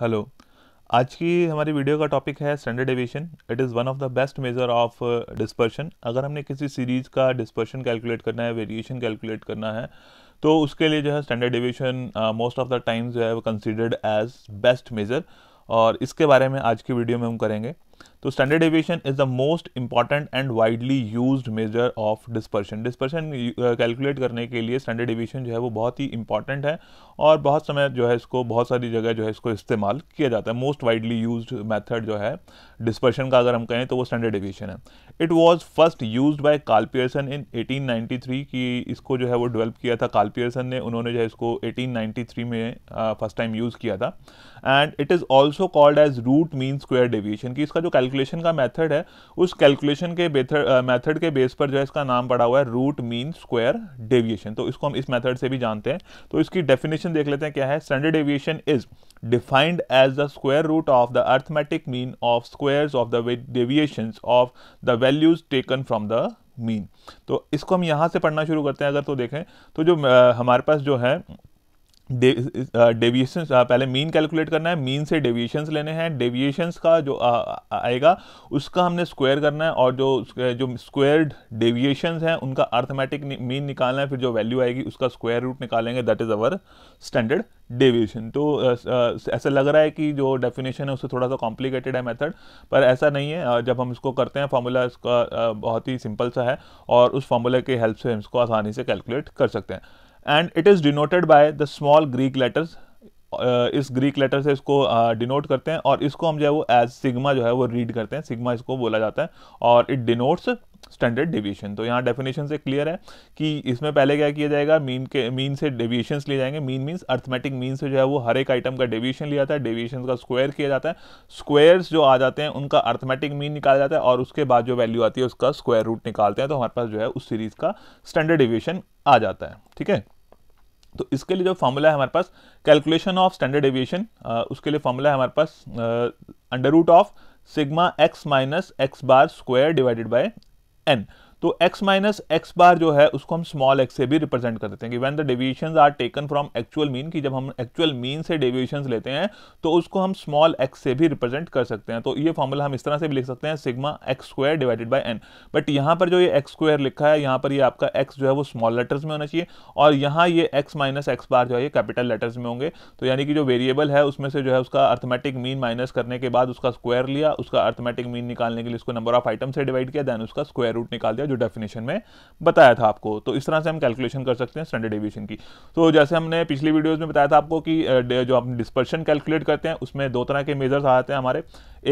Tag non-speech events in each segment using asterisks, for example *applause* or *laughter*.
hello आज की हमारी वीडियो का टॉपिक है standard deviation it is one of the best measure of dispersion अगर हमने किसी सीरीज़ का डिस्पर्शन कैलकुलेट करना है वेरिएशन कैलकुलेट करना है तो उसके लिए जो है standard deviation most of the times जो है वो कंसिडर्ड एज बेस्ट मेजर और इसके बारे में आज की वीडियो में हम करेंगे तो standard deviation is the most important and widely use measure of dispersion dispersion calculate करने के लिए स्टैंडर्ड एविएशन जो है वो बहुत ही इंपॉर्टेंट है और बहुत समय जो है इसको बहुत सारी जगह जो है इसको इस्तेमाल किया जाता है मोस्ट वाइडली यूज मैथड जो है डिस्पर्शन का अगर हम कहें तो वो स्टैंडर्ड एविएशन है it was first use by Karl Pearson in 1893 की इसको जो है वो डेवलप किया था कार्ल ने उन्होंने जो है इसको 1893 में फर्स्ट टाइम यूज़ किया था and it is also called as root mean square deviation की इसका जो कैलकुलेशन का मेथड है उस कैलकुलेशन के मेथड के बेस पर जो है इसका नाम पड़ा हुआ है रूट मीन स्क्वायर डेविएशन तो इसको हम इस मेथड से भी जानते हैं तो इसकी डेफिनेशन देख लेते हैं क्या है standard deviation is defined as the square root of the arithmetic mean of squares of the deviation of the values taken from the mean तो इसको हम यहाँ से पढ़ना शुरू करते हैं अगर तो देखें तो जो आ, हमारे पास जो है डेविएशन पहले मीन कैलकुलेट करना है मीन से डेविएशंस लेने हैं डेविएशंस का जो आ, आएगा उसका हमने स्क्वायर करना है और जो जो स्क्वायर्ड डेविएशंस हैं उनका अर्थमेटिक मीन निकालना है फिर जो वैल्यू आएगी उसका स्क्वायर रूट निकालेंगे that is our standard deviation तो ऐसा लग रहा है कि जो डेफिनेशन है उससे थोड़ा सा कॉम्प्लिकेटेड है मेथड पर ऐसा नहीं है जब हम इसको करते हैं फार्मूला इसका बहुत ही सिंपल सा है और उस फार्मूला के हेल्प से हम इसको आसानी से कैलकुलेट कर सकते हैं and it is denoted by the small Greek letters इस ग्रीक लेटर से इसको डिनोट uh, करते हैं और इसको हम जो है वो एज सिग्मा जो है वो रीड करते हैं सिग्मा इसको बोला जाता है और इट डिनोट्स स्टैंडर्ड डिविएशन तो यहाँ डेफिनेशन से क्लियर है कि इसमें पहले क्या किया जाएगा मीन के मीन से डेविएशन लिए जाएंगे मीन मीन्स अर्थमेटिक मीन से जो है वो हर एक आइटम का डेविएशन लिया जाता है डेविएशन का स्क्वायर किया जाता है स्क्वायर्स जो आ जाते हैं उनका अर्थमेटिक मीन निकाला जाता है और उसके बाद जो वैल्यू आती है उसका स्क्वायर रूट निकालते हैं तो हमारे पास जो है उस सीरीज़ का स्टैंडर्ड डिविएशन आ जाता है ठीक है तो इसके लिए जो फॉर्मूला है हमारे पास कैलकुलेशन ऑफ स्टैंडर्ड एविएशन उसके लिए फॉर्मूला है हमारे पास under root of sigma x minus x bar square divided by n तो x माइनस एक्स बार जो है उसको हम स्मॉल x से भी रिप्रेजेंट कर देते हैं कि when the deviation are taken from actual mean कि जब हम एक्चुअल मीन से डेविएशन लेते हैं तो उसको हम स्मॉल x से भी रिप्रेजेंट कर सकते हैं तो ये फॉर्मूला हम इस तरह से भी लिख सकते हैं sigma x square divided by n but यहाँ पर जो ये एक्स स्क्वायर लिखा है यहाँ पर ये आपका एक्स जो है वो स्मॉल लेटर्स में होना चाहिए और यहाँ ये एक्स माइनस एक्स बार जो है ये कैपिटल लेटर्स में होंगे तो यानी कि जो वेरिएबल है उसमें से जो है उसका अर्थमेटिक मीन माइनस करने के बाद उसका स्क्वायर लिया उसका अर्थमेटिक मीन निकालने के लिए उसको नंबर ऑफ आइटम से डिवाइड किया दैन उसका स्क्वायर रूट निकाल दिया जो जो डेफिनेशन में बताया था आपको तो इस तरह से हम कैलकुलेशन कर सकते हैं स्टैंडर्ड एविएशन की तो जैसे हमने पिछली वीडियोज़ में बताया था आपको कि जो आप डिस्पर्शन कैलकुलेट करते हैं उसमें दो तरह के मेजर्स आ जाते हैं हमारे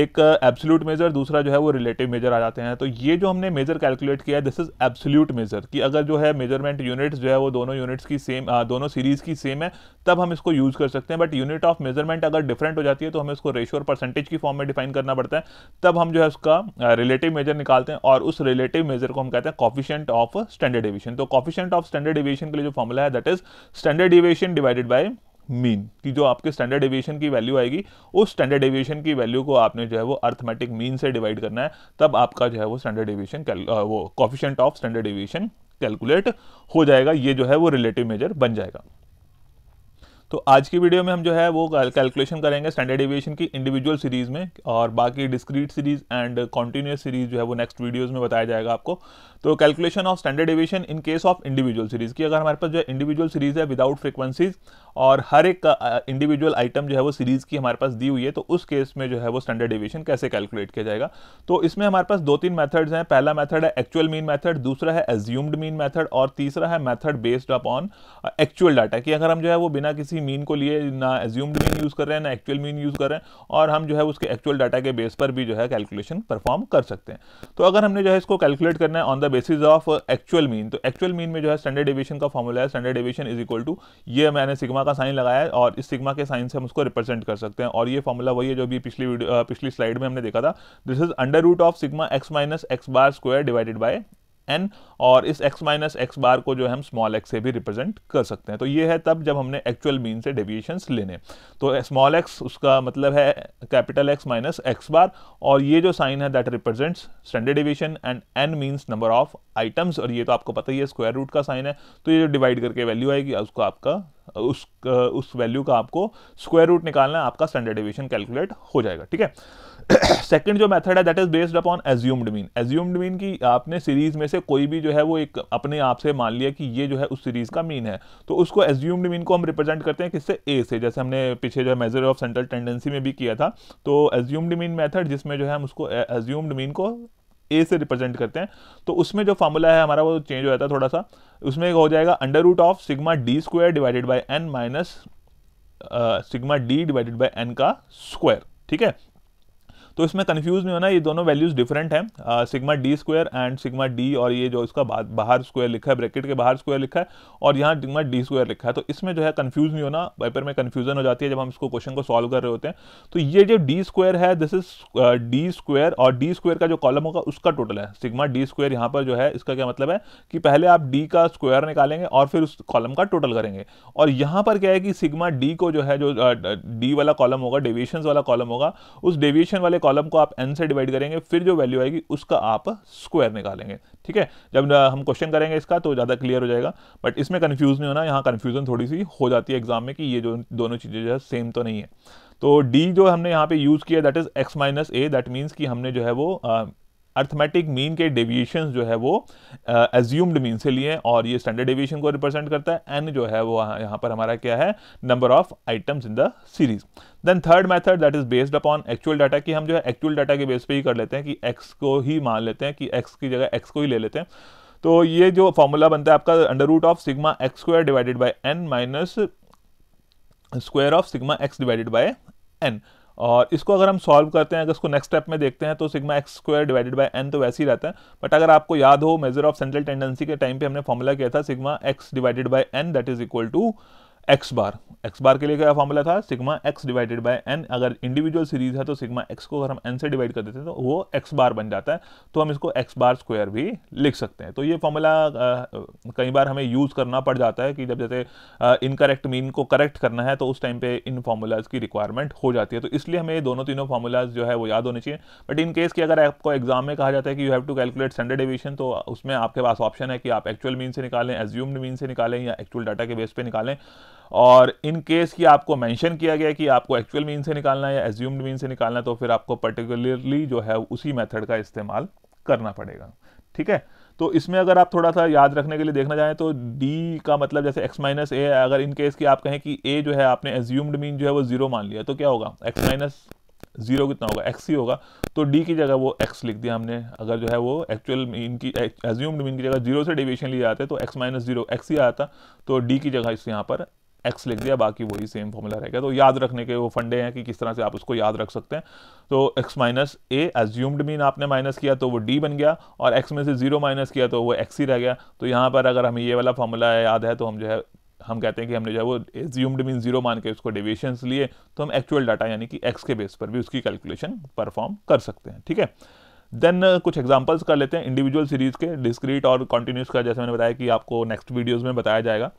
एक एब्सोल्यूट मेजर दूसरा जो है वो रिलेटिव मेजर आ जाते हैं तो ये जो हमने मेजर कैलकुलेट किया है दिस इज एब्सोल्यूट मेजर कि अगर जो है मेजरमेंट यूनिट्स जो है वो दोनों यूनिट्स की सेम दोनों सीरीज की सेम है तब हम इसको यूज कर सकते हैं बट यूनिट ऑफ मेजरमेंट अगर डिफरेंट हो जाती है तो हमें इसको रेशियो और परसेंटेज की फॉर्म में डिफाइन करना पड़ता है तब हम जो है उसका रिलेटिव मेजर निकालते हैं और उस रिलेटिव मेजर को हम कहते हैं कॉफिशेंट ऑफ स्टैंडर्ड एविएशन तो कॉफिशेंट ऑफ स्टैंडर्ड एविएशन के लिए जो फॉर्मूला है that is standard deviation divided by mean कि जो आपके स्टैंडर्ड एविएशन की वैल्यू आएगी उस स्टैंडर्ड एविएशन की वैल्यू को आपने जो है वो अर्थमेटिक मीन से डिवाइड करना है तब आपका जो है वो स्टैंडर्ड एविएशन वो coefficient of standard deviation calculate हो जाएगा ये जो है वो रिलेटिव मेजर बन जाएगा तो आज की वीडियो में हम जो है वो कैलकुलेशन करेंगे स्टैंडर्ड एविएशन की इंडिविजुअल सीरीज़ में और बाकी discrete series and continuous series जो है वो नेक्स्ट वीडियोस में बताया जाएगा आपको तो calculation of standard deviation in case of individual series की अगर हमारे पास जो है इंडिविजुअल सीरीज़ है विदाउट फ्रिक्वेंसीज और हर एक इंडिविजुअल आइटम जो है वो सीरीज़ की हमारे पास दी हुई है तो उस केस में जो है वो स्टैंडर्ड एविएशन कैसे कैलकुलेट किया जाएगा तो इसमें हमारे पास दो तीन मैथड्स हैं पहला मैथड है एक्चुअल मीन मैथड दूसरा है एज्यूम्ड मीन मैथड और तीसरा है method based upon actual data कि अगर हम जो है वो बिना किसी किसी मीन को लिए ना एज्यूम्ड मीन यूज़ कर रहे हैं ना एक्चुअल मीन यूज़ कर रहे हैं और हम जो है उसके एक्चुअल डाटा के बेस पर भी जो है कैलकुलेशन परफॉर्म कर सकते हैं तो अगर हमने जो है इसको कैलकुलेट करना है on the basis of actual mean तो एक्चुअल मीन में जो है स्टैंडर्ड एविएशन का फॉर्मूला है standard deviation is equal to ये मैंने सिग्मा का साइन लगाया और इस सिग्मा के साइन से हम उसको रिप्रेजेंट कर सकते हैं और ये फॉर्मूला वही है जो भी पिछली पिछली स्लाइड में हमने देखा था this is under root of sigma x minus x bar square divided by n और इस एक्स माइनस एक्स बार को जो है हम स्मॉल एक्स से भी रिप्रेजेंट कर सकते हैं तो ये है तब जब हमने एक्चुअल मीन से डेविएशंस लेने तो स्मॉल एक्स उसका मतलब है capital x minus x bar और ये जो साइन है that represents standard deviation and n means number of items और ये तो आपको पता ही है स्क्वायर रूट का साइन है तो ये जो डिवाइड करके वैल्यू आएगी उसको आपका उस उस वैल्यू का आपको स्क्वायर रूट निकालना है आपका स्टैंडर्ड डिविएशन कैलकुलेट हो जाएगा ठीक है सेकंड *clears throat* जो मेथड है that is based upon assumed mean assumed mean की आपने सीरीज में से कोई भी जो है वो एक अपने आप से मान लिया कि ये जो है उस सीरीज का मीन है तो उसको एज्यूम्ड मीन को हम रिप्रेजेंट करते हैं किससे ए से जैसे हमने पीछे जो है मेजर ऑफ सेंट्रल टेंडेंसी में भी किया था तो एज्यूम्ड मीन मेथड जिसमें जो है हम उसको एज्यूम्ड मीन को ए से रिप्रेजेंट करते हैं तो उसमें जो फॉर्मूला है हमारा वो चेंज हो जाता है थोड़ा सा उसमें हो जाएगा under root of sigma d square divided by n minus sigma d divided by n का स्क्वायर ठीक है तो इसमें कन्फ्यूज नहीं होना ये दोनों वैल्यूज़ डिफरेंट हैं sigma d square and sigma d और ये जो इसका बाहर स्क्वायर लिखा है ब्रैकेट के बाहर स्क्वायर लिखा है और यहाँ सिग्मा डी स्क्वायर लिखा है तो इसमें जो है कन्फ्यूज नहीं होना पेपर में कन्फ्यूजन हो जाती है जब हम इसको क्वेश्चन को सॉल्व कर रहे होते हैं तो ये जो डी स्क्वायर है दिस इज डी स्क्वायर और डी स्क्वायर का जो कॉलम होगा उसका टोटल है सिग्मा डी स्क्वायर यहाँ पर जो है इसका क्या मतलब है कि पहले आप डी का स्क्वायर निकालेंगे और फिर उस कॉलम का टोटल करेंगे और यहाँ पर क्या है कि सिग्मा डी को जो है जो डी वाला कॉलम होगा डेविएशन वाला कॉलम होगा उस डेविएशन वाले कॉलम को आप एन से डिवाइड करेंगे फिर जो वैल्यू आएगी उसका आप स्क्वायर निकालेंगे ठीक है जब हम क्वेश्चन करेंगे इसका तो ज़्यादा क्लियर हो जाएगा बट इसमें कन्फ्यूज़ नहीं होना यहाँ कन्फ्यूज़न थोड़ी सी हो जाती है एग्जाम में कि ये जो दोनों चीज़ें जो है सेम तो नहीं है तो डी जो हमने यहाँ पे यूज़ किया that is x minus a that means कि हमने जो है वो अर्थमेटिक मीन के डेविएशन जो है वो एज्यूम्ड uh, मीन से लिए और ये स्टैंडर्ड डेविएशन को रिप्रेजेंट करता है एन जो है वो यहाँ पर हमारा क्या है number of items in the series then third method that is based upon actual data की हम जो है एक्चुअल डाटा के बेस पे ही कर लेते हैं कि एक्स को ही मान लेते हैं कि एक्स की जगह एक्स को ही ले लेते हैं तो ये जो फॉर्मूला बनता है आपका under root of sigma x square divided by n minus square of sigma x divided by n और इसको अगर हम सॉल्व करते हैं अगर इसको नेक्स्ट स्टेप में देखते हैं तो sigma x square divided by n तो वैसे ही रहता है बट अगर आपको याद हो मेजर ऑफ सेंट्रल टेंडेंसी के टाइम पे हमने फॉर्मूला किया था sigma x divided by n that is equal to x bar x bar के लिए क्या फॉर्मूला था sigma x divided by n अगर इंडिविजुअल सीरीज है तो सिग्मा एक्स को अगर हम एन से डिवाइड कर देते हैं तो वो एक्स बार बन जाता है तो हम इसको एक्स बार स्क्वायर भी लिख सकते हैं तो ये फॉर्मूला कई बार हमें यूज़ करना पड़ जाता है कि जब जैसे इनकरेक्ट मीन को करेक्ट करना है तो उस टाइम पे इन फार्मूलाज़ की रिक्वायरमेंट हो जाती है तो इसलिए हमें दोनों तीनों फार्मूलाज जो है वो याद होने चाहिए बट इन केस अगर आपको एग्जाम में कहा जाता है कि you have to calculate standard deviation तो उसमें आपके पास ऑप्शन है कि आप एक्चुअल मीन से निकालें एज्यूम्ड मीन से निकालें या एक्चुअल डाटा के बेस पर निकालें और इन केस की आपको मेंशन किया गया कि आपको एक्चुअल मीन से निकालना है या एज्यूम्ड मीन से निकालना है तो फिर आपको पर्टिकुलरली जो है उसी मेथड का इस्तेमाल करना पड़ेगा ठीक है तो इसमें अगर आप थोड़ा सा याद रखने के लिए देखना चाहें तो डी का मतलब जैसे एक्स माइनस ए है अगर इन केस की आप कहें कि ए जो है आपने एज्यूम्ड मीन जो है वो जीरो मान लिया तो क्या होगा एक्स माइनस जीरो कितना होगा एक्स ही होगा तो डी की जगह वो एक्स लिख दिया हमने अगर जो है वो एक्चुअल मीन की एज्यूम्ड मीन की जगह जीरो से डिविएशन लिए जाते तो एक्स माइनस जीरो एक्स ही आता तो डी की जगह इस यहाँ पर एक्स लिख दिया बाकी वही सेम फॉर्मूला रहेगा तो याद रखने के वो फंडे हैं कि किस तरह से आप उसको याद रख सकते हैं तो x minus a assumed mean आपने माइनस किया तो वो डी बन गया और एक्स में से जीरो माइनस किया तो वो एक्स ही रह गया तो यहाँ पर अगर हमें ये वाला फॉर्मूला याद है तो हम जो है हम कहते हैं कि हमने जो है वो एज्यूम्ड मीन जीरो मान के उसको डिविएशन लिए तो हम एक्चुअल डाटा यानी कि एक्स के बेस पर भी उसकी कैलकुलेशन परफॉर्म कर सकते हैं ठीक है देन uh, कुछ एग्जांपल्स कर लेते हैं इंडिविजुअल सीरीज़ के डिस्क्रीट और कॉन्टीन्यूस का जैसे मैंने बताया कि आपको नेक्स्ट वीडियोज़ में बताया जाएगा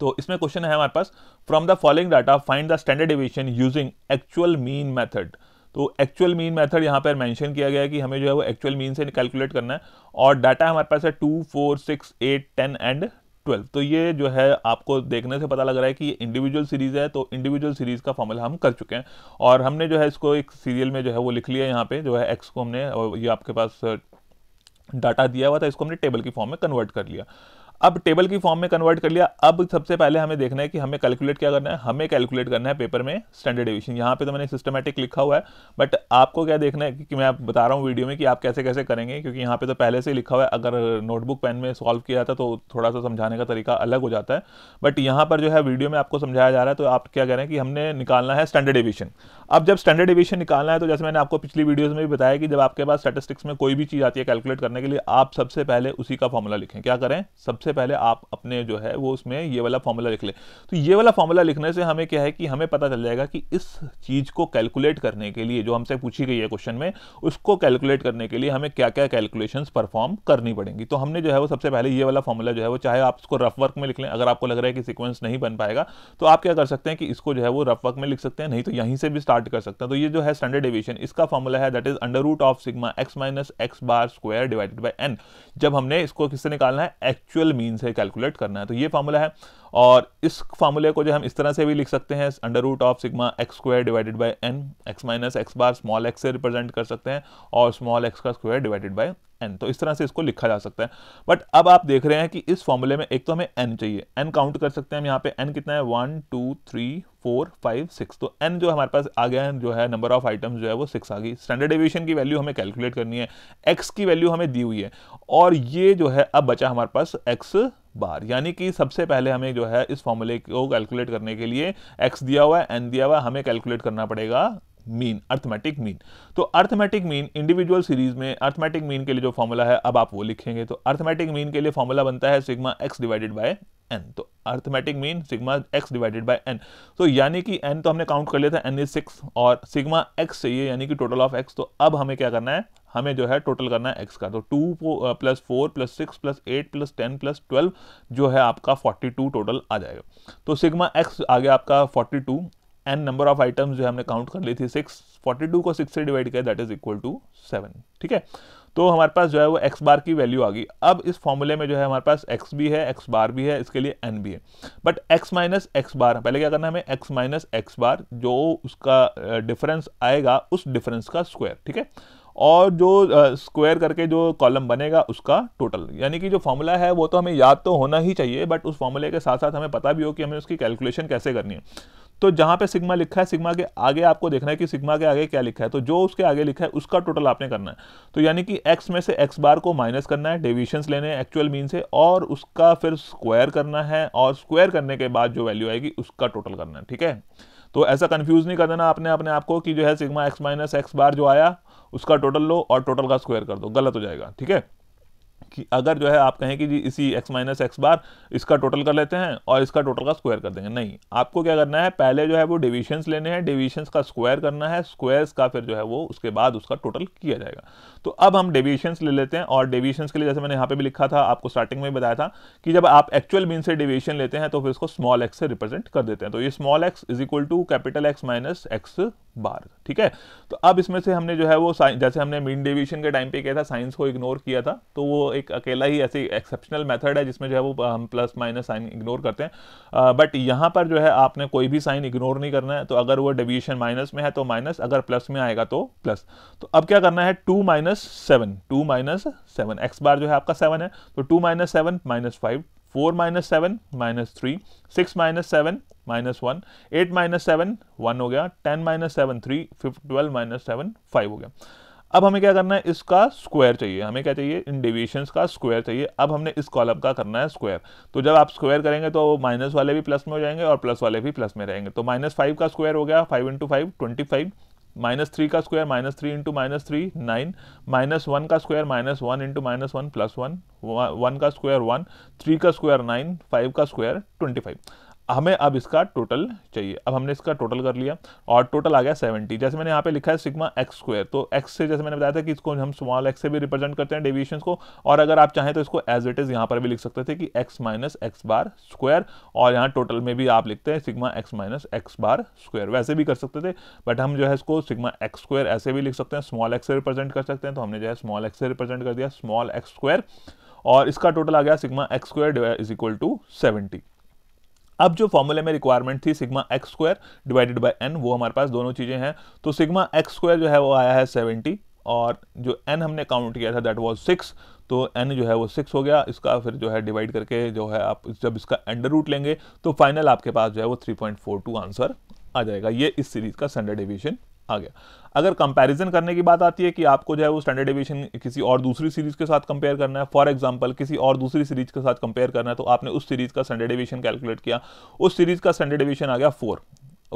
तो इसमें क्वेश्चन है हमारे पास from the following data find the standard deviation using actual mean method तो एक्चुअल मीन मेथड यहाँ पर मेंशन किया गया है कि हमें जो है वो एक्चुअल मीन से कैलकुलेट करना है और डाटा हमारे पास है two four six eight ten and twelve तो ये जो है आपको देखने से पता लग रहा है कि ये इंडिविजुअल सीरीज़ है तो इंडिविजुअल सीरीज़ का फॉर्मूला हम कर चुके हैं और हमने जो है इसको एक सीरियल में जो है वो लिख लिया यहाँ पे जो है एक्स को हमने ये आपके पास डाटा uh, दिया हुआ था इसको हमने टेबल की फॉर्म में कन्वर्ट कर लिया अब टेबल की फॉर्म में कन्वर्ट कर लिया अब सबसे पहले हमें देखना है कि हमें कैलकुलेट क्या करना है हमें कैलकुलेट करना है पेपर में स्टैंडर्ड एविशन यहाँ पे तो मैंने सिस्टमेटिक लिखा हुआ है बट आपको क्या देखना है कि मैं आप बता रहा हूँ वीडियो में कि आप कैसे कैसे करेंगे क्योंकि यहाँ पे तो पहले से लिखा हुआ है अगर नोटबुक पेन में सॉल्व किया जाता तो थोड़ा सा समझाने का तरीका अलग हो जाता है बट यहाँ पर जो है वीडियो में आपको समझाया जा रहा है तो आप क्या कह रहे हैं कि हमने निकालना है स्टैंडर्ड एविशन अब जब स्टैंडर्ड एविशन निकालना है तो जैसे मैंने आपको पिछली वीडियोज़ में भी बताया कि जब आपके पास स्टेटिस्टिक्स में कोई भी चीज़ आती है कैलकुलेट करने के लिए आप सबसे पहले उसी का फॉर्मूला लिखें क्या करें सबसे सबसे पहले आप अपने जो है वो उसमें ये वाला फॉर्मूला लिख ले तो ये वाला फॉर्मूला लिखने से हमें क्या है कि हमें पता चल जाएगा कि इस चीज़ को कैलकुलेट करने के लिए जो हमसे पूछी गई है क्वेश्चन में उसको कैलकुलेट करने के लिए हमें क्या क्या कैलकुलेशन परफॉर्म करनी पड़ेंगी तो हमने जो है वो सबसे पहले ये वाला फॉर्मूला जो है वो चाहे आप उसको रफ वर्क में लिख लें अगर आपको लग रहा है कि सिक्वेंस नहीं बन पाएगा तो आप क्या कर सकते हैं कि इसको जो है वो रफ वर्क में लिख सकते हैं नहीं तो यहीं से भी स्टार्ट कर सकते हैं तो ये जो है स्टैंडर्ड एविएशन इसका फॉर्मूला है that is under root of sigma x minus x bar square divided by n जब हमने इसको किससे निकालना है एक्चुअल मीन से कैलकुलेट करना है तो ये फार्मूला है और इस फार्मूले को जो हम इस तरह से भी लिख सकते हैं under root of sigma x square divided by n x minus x bar small x से रिप्रेजेंट कर सकते हैं और स्मॉल एक्स का स्क्वायर डिवाइडेड बाई एन तो इस तरह से इसको लिखा जा सकता है बट अब आप देख रहे हैं कि इस फॉर्मूले में एक तो हमें एन चाहिए एन काउंट कर सकते हैं हम यहाँ पे एन कितना है one two three four five six तो एन जो हमारे पास आ गया है जो है नंबर ऑफ आइटम्स जो है वो सिक्स आ गई स्टैंडर्ड एविएशन की वैल्यू हमें कैलकुलेट करनी है एक्स की वैल्यू हमें दी हुई है और ये जो है अब बचा हमारे पास एक्स बार यानी कि सबसे पहले हमें जो है इस फॉर्मूले को कैलकुलेट करने के लिए एक्स दिया हुआ है एन दिया हुआ है हमें कैलकुलेट करना पड़ेगा मीन अर्थमेटिक मीन तो अर्थमेटिक मीन इंडिविजुअल सीरीज में अर्थमेटिक मीन के लिए जो फॉर्मूला है अब आप वो लिखेंगे तो अर्थमेटिक मीन के लिए फॉर्मूला बनता है sigma x divided by n तो arithmetic mean sigma x divided by n तो यानी कि एन तो हमने काउंट कर लिया था एन इज सिक्स और सिग्मा एक्स चाहिए यानी कि टोटल ऑफ एक्स तो अब हमें क्या करना है हमें जो है टोटल करना है एक्स का तो two plus four plus six plus eight plus ten plus twelve जो है आपका फोर्टी टू टोटल आ जाएगा तो सिग्मा एक्स आ गया आपका forty two n number of items जो हमने काउंट कर ली थी सिक्स फोर्टी टू को सिक्स से डिवाइड किया that is equal to seven ठीक है तो हमारे पास जो है वो एक्स बार की वैल्यू आ गई अब इस फॉर्मूले में जो है हमारे पास एक्स भी है एक्स बार भी है इसके लिए एन भी है but x minus x bar पहले क्या करना है हमें एक्स माइनस एक्स बार जो उसका डिफरेंस आएगा उस डिफरेंस का स्क्वायर ठीक है और जो स्क्वायर uh, करके जो कॉलम बनेगा उसका टोटल यानी कि जो फॉर्मूला है वो तो हमें याद तो होना ही चाहिए बट उस फॉर्मूले के साथ साथ हमें पता भी हो कि हमें उसकी कैलकुलेशन कैसे करनी है तो जहां पे सिग्मा लिखा है सिग्मा के आगे आपको देखना है कि सिग्मा के आगे क्या लिखा है तो जो उसके आगे लिखा है उसका टोटल आपने करना है तो यानी कि एक्स में से एक्स बार को माइनस करना है डेविशंस लेने हैं एक्चुअल मीन से और उसका फिर स्क्वायर करना है और स्क्वायर करने के बाद जो वैल्यू आएगी उसका टोटल करना है ठीक है तो ऐसा कन्फ्यूज़ नहीं कर देना आपने अपने आपको कि जो है sigma x minus x bar जो आया उसका टोटल लो और टोटल का स्क्वायर कर दो गलत हो जाएगा ठीक है कि अगर जो है आप कहें कि जी इसी x माइनस एक्स बार इसका टोटल कर लेते हैं और इसका टोटल का स्क्वायर कर देंगे नहीं आपको क्या करना है पहले जो है वो डिविशंस लेने हैं डिविशंस का स्क्वायर करना है स्क्वायर्स का फिर जो है वो उसके बाद उसका टोटल किया जाएगा तो अब हम डिविशंस ले लेते हैं और डिविशंस के लिए जैसे मैंने यहाँ पर भी लिखा था आपको स्टार्टिंग में बताया था कि जब आप एक्चुअल मीन से डिविशन लेते हैं तो फिर इसको स्मॉल एक्स से रिप्रेजेंट कर देते हैं तो ये small x is equal to capital x minus x bar ठीक है तो अब इसमें से हमने जो है वो जैसे हमने मीन डिविशन के टाइम पे किया था साइंस को इग्नोर किया था तो वो एक अकेला ही ऐसी एक्सेप्शनल मेथड है जिसमें जो है वो हम प्लस माइनस साइन इग्नोर करते हैं बट यहाँ पर जो है आपने कोई भी साइन इग्नोर नहीं करना है तो अगर वो डिविएशन माइनस में है तो माइनस अगर प्लस में आएगा तो प्लस तो अब क्या करना है two minus seven two minus seven x bar जो है आपका सेवन है तो two minus seven minus five four minus seven minus three six minus seven minus one eight minus seven one हो गया ten minus seven three fifth twelve minus seven five हो गया अब हमें क्या करना है इसका स्क्वायर चाहिए हमें क्या चाहिए इन डेविएशन का स्क्वायर चाहिए अब हमने इस कॉलम का करना है स्क्वायर तो जब आप स्क्वायर करेंगे तो माइनस वाले भी प्लस में हो जाएंगे और प्लस वाले भी प्लस में रहेंगे तो माइनस फाइव का स्क्वायर हो गया five into five twenty five minus three का square minus three into minus three nine minus one का square minus one into minus one plus one one का स्क्वायर वन थ्री का square nine five का square twenty five हमें अब इसका total चाहिए अब हमने इसका टोटल कर लिया और टोटल आ गया 70 जैसे मैंने यहाँ पे लिखा है सिग्मा एक्स स्क्वेयर तो एक्स से जैसे मैंने बताया था कि इसको हम स्मॉल एक्स से भी रिप्रेजेंट करते हैं डेविएशन को और अगर आप चाहें तो इसको एज इट इज़ यहाँ पर भी लिख सकते थे कि x minus x bar square और यहाँ टोटल में भी आप लिखते हैं sigma x minus x bar square वैसे भी कर सकते थे बट हम जो है इसको सिग्मा एक्स स्क्वायर ऐसे भी लिख सकते हैं स्मॉल एक्स से रिप्रेजेंट कर सकते हैं तो हमने जो है स्मॉल एक्स से रिप्रेजेंट कर दिया स्मॉल एक्स स्क्वायर और इसका टोटल आ गया sigma x square is equal to seventy अब जो फॉर्मूले में रिक्वायरमेंट थी sigma x square divided by n वो हमारे पास दोनों चीज़ें हैं तो सिग्मा एक्स स्क्वायर जो है वो आया है सेवेंटी और जो एन हमने काउंट किया था दैट वाज सिक्स तो एन जो है वो सिक्स हो गया इसका फिर जो है डिवाइड करके जो है आप जब इसका अंडर रूट लेंगे तो फाइनल आपके पास जो है वो three point four two answer आ जाएगा ये इस सीरीज़ का सेंडर डिविजन आ गया अगर कंपैरिजन करने की बात आती है कि आपको जो है वो स्टैंडर्ड एविएशन किसी और दूसरी सीरीज़ के साथ कंपेयर करना है फॉर एग्जांपल किसी और दूसरी सीरीज़ के साथ कंपेयर करना है तो आपने उस सीरीज़ का स्टैंडर्ड एविएशन कैलकुलेट किया उस सीरीज़ का स्टैंडर्ड एविएशन आ गया फोर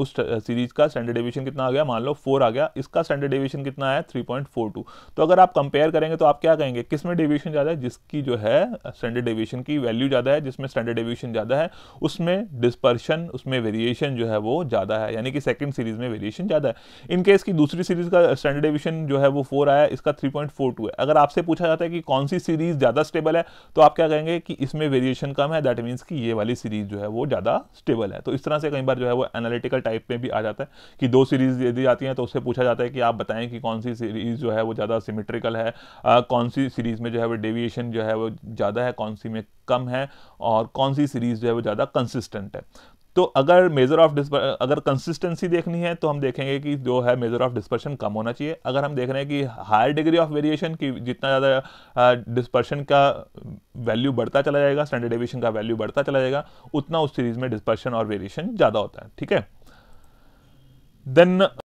उस सीरीज का स्टैंडर्ड एविएशन कितना आ गया मान लो फोर आ गया इसका स्टैंडर्ड एविएशन कितना है थ्री पॉइंट फोर टू तो अगर आप कंपेयर करेंगे तो आप क्या कहेंगे किस में डेविएशन ज़्यादा है जिसकी जो है स्टैंडर्ड डिविशन की वैल्यू ज़्यादा है जिसमें स्टैंडर्ड डिविशन ज़्यादा है उसमें डिस्पर्शन उसमें वेरिएशन जो है वो ज़्यादा है यानी कि सेकेंड सीरीज में वेरिएशन ज़्यादा है इनकेस की दूसरी सीरीज का स्टैंडर्ड डिविशन जो है वो फोर आया इसका थ्री पॉइंट फोर टू है अगर आपसे पूछा जाता है कि कौन सी सीरीज ज़्यादा स्टेबल है तो आप क्या कहेंगे कि इसमें वेरिएशन कम है दैट मीन्स कि ये वाली सीरीज जो है वो ज़्यादा स्टेबल है तो इस तरह से कई बार जो है वो एनालिटिकल टाइप में भी आ जाता है कि दो सीरीज़ यदि आती हैं तो उससे पूछा जाता है कि आप बताएं कि कौन सी सीरीज़ जो है वो ज़्यादा सिमेट्रिकल है आ, कौन सी सीरीज़ में जो है वो डेविएशन जो है वो ज़्यादा है कौन सी में कम है और कौन सी सीरीज़ जो है वो ज़्यादा कंसिस्टेंट है तो अगर मेज़र ऑफ डिस्पर अगर कंसिस्टेंसी देखनी है तो हम देखेंगे कि जो है मेज़र ऑफ डिस्पर्शन कम होना चाहिए अगर हम देख रहे हैं कि हायर डिग्री ऑफ वेरिएशन की जितना ज़्यादा डिस्पर्शन का वैल्यू बढ़ता चला जाएगा स्टैंडर्ड डेविएशन का वैल्यू बढ़ता चला जाएगा उतना उस सीरीज़ में डिस्पर्शन और वेरिएशन ज़्यादा होता है ठीक है then